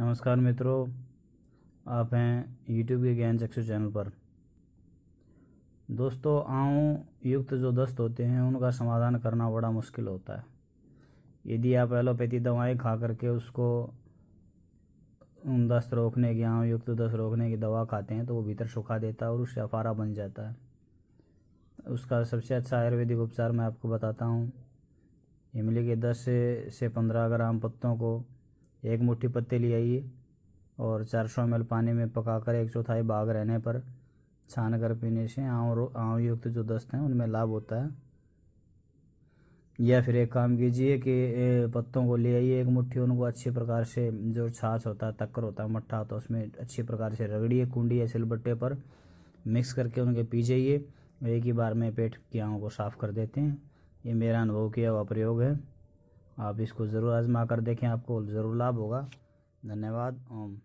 नमस्कार मित्रों आप हैं यूट्यूब के ज्ञान चक्षु चैनल पर दोस्तों आओ युक्त जो दस्त होते हैं उनका समाधान करना बड़ा मुश्किल होता है यदि आप एलोपैथी दवाएं खा करके उसको दस्त रोकने की आओ युक्त दस्त रोकने की दवा खाते हैं तो वो भीतर सुखा देता है और उससे अफारा बन जाता है उसका सबसे अच्छा आयुर्वेदिक उपचार मैं आपको बताता हूँ इमली के दस से पंद्रह ग्राम पत्तों को एक मुट्ठी पत्ते ले आइए और 400 सौ पानी में पकाकर एक चौथाई भाग रहने पर छान कर पीने से आँव आँव युक्त जो दस्त हैं उनमें लाभ होता है या फिर एक काम कीजिए कि पत्तों को ले आइए एक मुट्ठी उनको अच्छे प्रकार से जो छाछ होता है तक्कर होता है मट्ठा होता है उसमें अच्छे प्रकार से रगड़िए कुंडी या सिलबट्टे पर मिक्स करके उनके पी जाइए एक ही बार में पेट की आँव को साफ़ कर देते हैं ये मेरा अनुभव किया हुआ प्रयोग है आप इसको ज़रूर आज़मा कर देखें आपको ज़रूर लाभ होगा धन्यवाद ओम